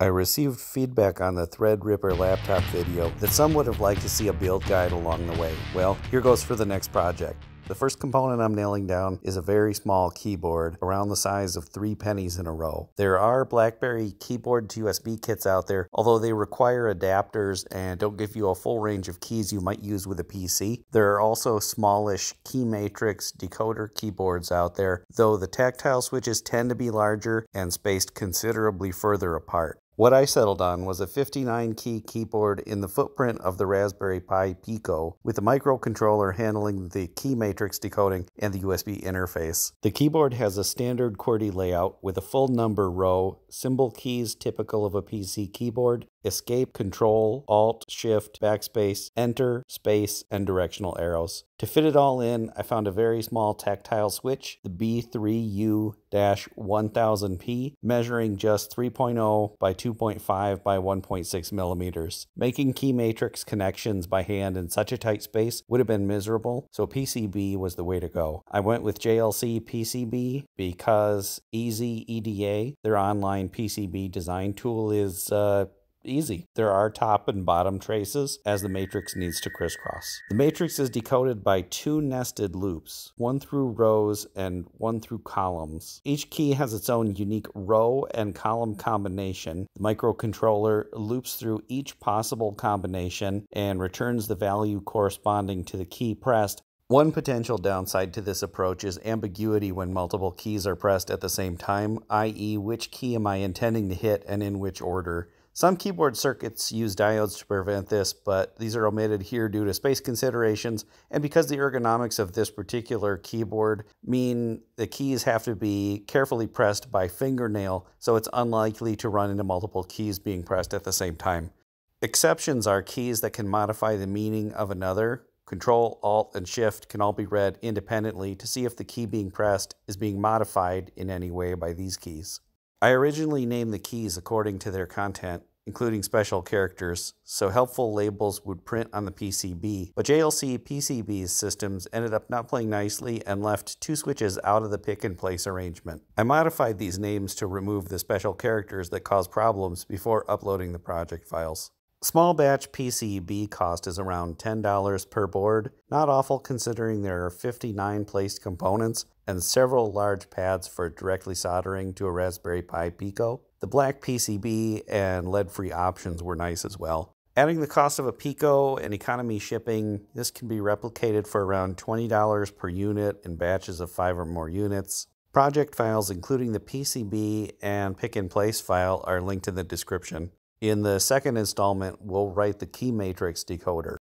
I received feedback on the Threadripper laptop video that some would have liked to see a build guide along the way. Well, here goes for the next project. The first component I'm nailing down is a very small keyboard, around the size of three pennies in a row. There are BlackBerry keyboard to USB kits out there, although they require adapters and don't give you a full range of keys you might use with a PC. There are also smallish key matrix decoder keyboards out there, though the tactile switches tend to be larger and spaced considerably further apart. What I settled on was a 59 key keyboard in the footprint of the Raspberry Pi Pico, with the microcontroller handling the key matrix decoding and the USB interface. The keyboard has a standard QWERTY layout with a full number row, symbol keys typical of a PC keyboard, escape, control, alt, shift, backspace, enter, space, and directional arrows. To fit it all in, I found a very small tactile switch, the B3U-1000P, measuring just 3.0 by 2.5 by 1.6 millimeters. Making key matrix connections by hand in such a tight space would have been miserable, so PCB was the way to go. I went with JLC PCB because Easy EDA, their online PCB design tool, is uh, Easy. There are top and bottom traces as the matrix needs to crisscross. The matrix is decoded by two nested loops, one through rows and one through columns. Each key has its own unique row and column combination. The microcontroller loops through each possible combination and returns the value corresponding to the key pressed one potential downside to this approach is ambiguity when multiple keys are pressed at the same time, i.e., which key am I intending to hit and in which order. Some keyboard circuits use diodes to prevent this, but these are omitted here due to space considerations and because the ergonomics of this particular keyboard mean the keys have to be carefully pressed by fingernail, so it's unlikely to run into multiple keys being pressed at the same time. Exceptions are keys that can modify the meaning of another. Control, Alt, and Shift can all be read independently to see if the key being pressed is being modified in any way by these keys. I originally named the keys according to their content, including special characters, so helpful labels would print on the PCB, but JLC PCB's systems ended up not playing nicely and left two switches out of the pick and place arrangement. I modified these names to remove the special characters that cause problems before uploading the project files. Small batch PCB cost is around $10 per board, not awful considering there are 59 placed components and several large pads for directly soldering to a Raspberry Pi Pico. The black PCB and lead-free options were nice as well. Adding the cost of a Pico and economy shipping, this can be replicated for around $20 per unit in batches of five or more units. Project files, including the PCB and pick and place file, are linked in the description. In the second installment, we'll write the key matrix decoder.